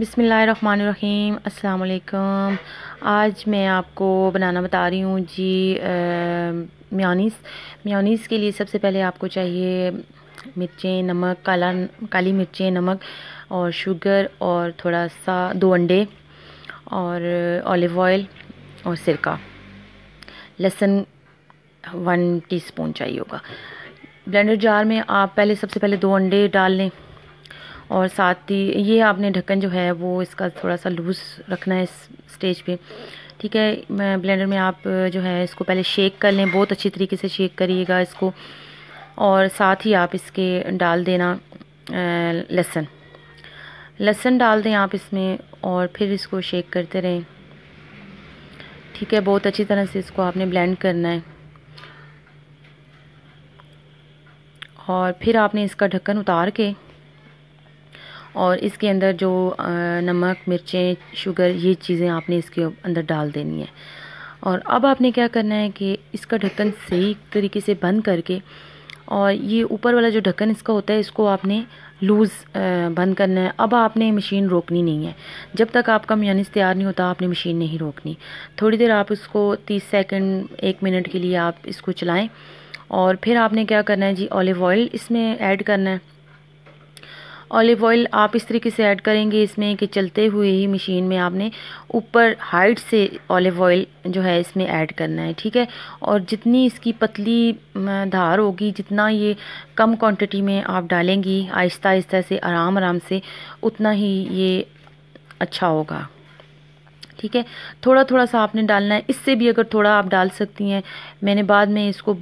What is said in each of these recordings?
बिसमीम अल्लाम आज मैं आपको बनाना बता रही हूँ जी म्योनीस म्योनीस के लिए सबसे पहले आपको चाहिए मिर्चें नमक काला काली मिर्चें नमक और शुगर और थोड़ा सा दो अंडे और ऑलिव ऑयल और सिरका लहसुन वन टीस्पून चाहिए होगा ब्लेंडर जार में आप पहले सबसे पहले दो अंडे डाल लें और साथ ही ये आपने ढक्कन जो है वो इसका थोड़ा सा लूज़ रखना है इस स्टेज पे ठीक है मैं ब्लेंडर में आप जो है इसको पहले शेक कर लें बहुत अच्छी तरीके से शेक करिएगा इसको और साथ ही आप इसके डाल देना लहसन लहसन डाल दें आप इसमें और फिर इसको शेक करते रहें ठीक है बहुत अच्छी तरह से इसको आपने ब्लेंड करना है और फिर आपने इसका ढक्कन उतार के और इसके अंदर जो नमक मिर्चें शुगर ये चीज़ें आपने इसके अंदर डाल देनी है और अब आपने क्या करना है कि इसका ढक्कन सही तरीके से बंद करके और ये ऊपर वाला जो ढक्कन इसका होता है इसको आपने लूज़ बंद करना है अब आपने मशीन रोकनी नहीं है जब तक आपका म्यानिस तैयार नहीं होता आपने मशीन नहीं रोकनी थोड़ी देर आप इसको 30 सेकंड एक मिनट के लिए आप इसको चलाएं और फिर आपने क्या करना है जी ऑलिव ऑयल इसमें ऐड करना है ऑलिव ऑयल आप इस तरीके से ऐड करेंगे इसमें कि चलते हुए ही मशीन में आपने ऊपर हाइट से ऑलिव ऑयल जो है इसमें ऐड करना है ठीक है और जितनी इसकी पतली धार होगी जितना ये कम क्वांटिटी में आप डालेंगी आहिस्ता आहिस्ता से आराम आराम से उतना ही ये अच्छा होगा ठीक है थोड़ा थोड़ा सा आपने डालना है इससे भी अगर थोड़ा आप डाल सकती हैं मैंने बाद में इसको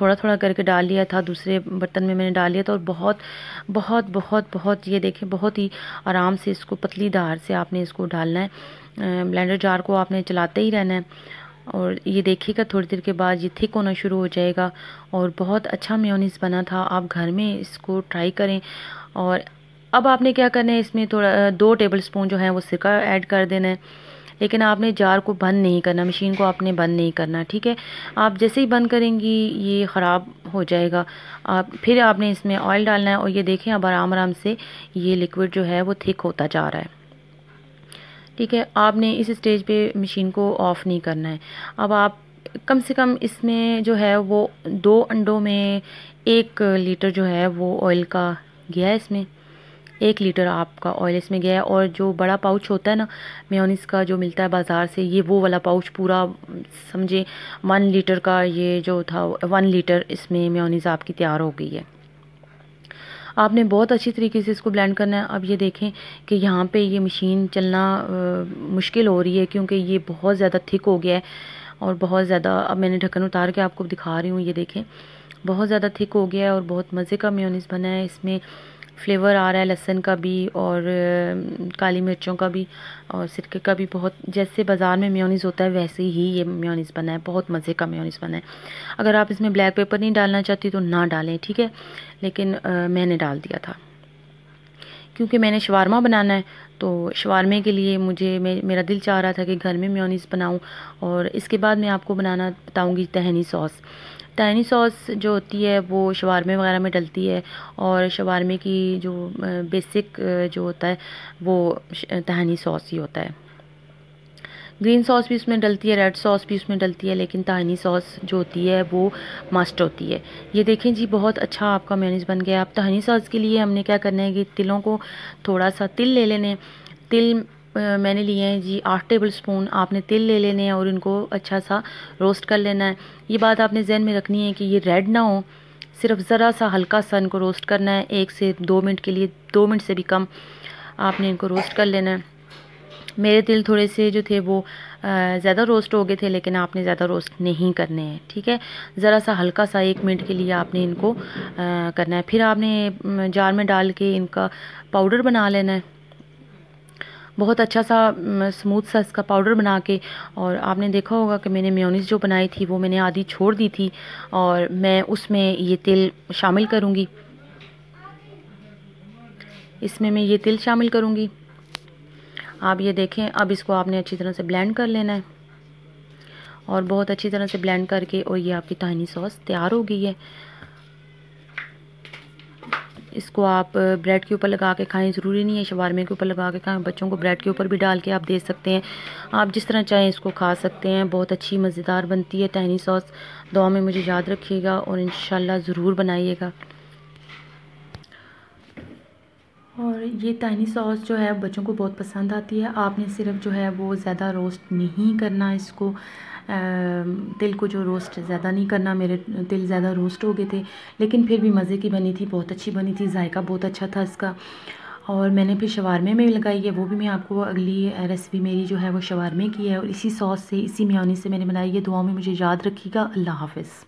थोड़ा थोड़ा करके डाल लिया था दूसरे बर्तन में मैंने डाल लिया था और बहुत बहुत बहुत बहुत ये देखें बहुत ही आराम से इसको पतली धार से आपने इसको डालना है ब्लेंडर जार को आपने चलाते ही रहना है और ये देखिएगा थोड़ी देर के बाद ये थिक होना शुरू हो जाएगा और बहुत अच्छा मेयोनीस बना था आप घर में इसको ट्राई करें और अब आपने क्या करना है इसमें थोड़ा दो टेबल स्पून जो है वो सिरका ऐड कर देना है लेकिन आपने जार को बंद नहीं करना मशीन को आपने बंद नहीं करना ठीक है आप जैसे ही बंद करेंगी ये ख़राब हो जाएगा आप फिर आपने इसमें ऑयल डालना है और ये देखें अब आराम आराम से ये लिक्विड जो है वो थिक होता जा रहा है ठीक है आपने इस स्टेज पे मशीन को ऑफ़ नहीं करना है अब आप कम से कम इसमें जो है वो दो अंडों में एक लीटर जो है वो ऑयल का गया है इसमें एक लीटर आपका ऑयल इसमें गया है और जो बड़ा पाउच होता है ना मेयोनीस का जो मिलता है बाज़ार से ये वो वाला पाउच पूरा समझे वन लीटर का ये जो था वन लीटर इसमें मेयोनीस आपकी तैयार हो गई है आपने बहुत अच्छी तरीके से इसको ब्लेंड करना है अब ये देखें कि यहाँ पे ये मशीन चलना आ, मुश्किल हो रही है क्योंकि ये बहुत ज़्यादा थिक हो गया है और बहुत ज़्यादा अब मैंने ढक्कन उतार के आपको दिखा रही हूँ ये देखें बहुत ज़्यादा थिक हो गया है और बहुत मज़े का म्योनिस बना है इसमें फ्लेवर आ रहा है लहसन का भी और काली मिर्चों का भी और सिरके का भी बहुत जैसे बाज़ार में म्योनीस होता है वैसे ही ये म्योनीस बना है बहुत मज़े का म्योनीस बना है अगर आप इसमें ब्लैक पेपर नहीं डालना चाहती तो ना डालें ठीक है लेकिन आ, मैंने डाल दिया था क्योंकि मैंने शवारमा बनाना है तो शवारमे के लिए मुझे मे, मेरा दिल चाह रहा था कि घर में म्योनीस बनाऊँ और इसके बाद मैं आपको बनाना बताऊँगी तहनी सॉस टाइनी सॉस जो होती है वो शवारमे वगैरह में डलती है और शवारमे की जो बेसिक जो होता है वो तहनी सॉस ही होता है ग्रीन सॉस भी उसमें डलती है रेड सॉस भी उसमें डलती है लेकिन तहनी सॉस जो होती है वो मस्ट होती है ये देखें जी बहुत अच्छा आपका मैनेज बन गया अब तहनी सॉस के लिए हमने क्या करना है कि तिलों को थोड़ा सा तिल ले लेने तिल मैंने लिए हैं जी आठ टेबल स्पून आपने तिल ले लेने हैं और इनको अच्छा सा रोस्ट कर लेना है ये बात आपने जहन में रखनी है कि ये रेड ना हो सिर्फ ज़रा सा हल्का सा इनको रोस्ट करना है एक से दो मिनट के लिए दो मिनट से भी कम आपने इनको रोस्ट कर लेना है मेरे तिल थोड़े से जो थे वो ज़्यादा रोस्ट हो गए थे लेकिन आपने ज़्यादा रोस्ट नहीं करने हैं ठीक है ज़रा सा हल्का सा एक मिनट के लिए आपने इनको आ, करना है फिर आपने जार में डाल के इनका पाउडर बना लेना है बहुत अच्छा सा स्मूथ सा इसका पाउडर बना के और आपने देखा होगा कि मैंने म्योनीस जो बनाई थी वो मैंने आधी छोड़ दी थी और मैं उसमें ये तेल शामिल करूँगी इसमें मैं ये तिल शामिल करूँगी आप ये देखें अब इसको आपने अच्छी तरह से ब्लेंड कर लेना है और बहुत अच्छी तरह से ब्लेंड करके और ये आपकी तानी सॉस तैयार हो गई है इसको आप ब्रेड के ऊपर लगा के खाएं ज़रूरी नहीं है शवारमे के ऊपर लगा के खाएं बच्चों को ब्रेड के ऊपर भी डाल के आप दे सकते हैं आप जिस तरह चाहें इसको खा सकते हैं बहुत अच्छी मज़ेदार बनती है टहनी सॉस दुआ में मुझे याद रखिएगा और इन ज़रूर बनाइएगा और ये तहनी सॉस जो है बच्चों को बहुत पसंद आती है आपने सिर्फ जो है वो ज़्यादा रोस्ट नहीं करना इसको तिल को जो रोस्ट ज़्यादा नहीं करना मेरे तिल ज़्यादा रोस्ट हो गए थे लेकिन फिर भी मज़े की बनी थी बहुत अच्छी बनी थी जायका बहुत अच्छा था इसका और मैंने फिर शवारमे में लगाई है वो भी मैं आपको अगली रेसिपी मेरी जो है वो शवारमे की है और इसी सॉस से इसी म्योनी से मैंने बनाई है दुआ में मुझे याद रखिएगा अल्लाह हाफिज़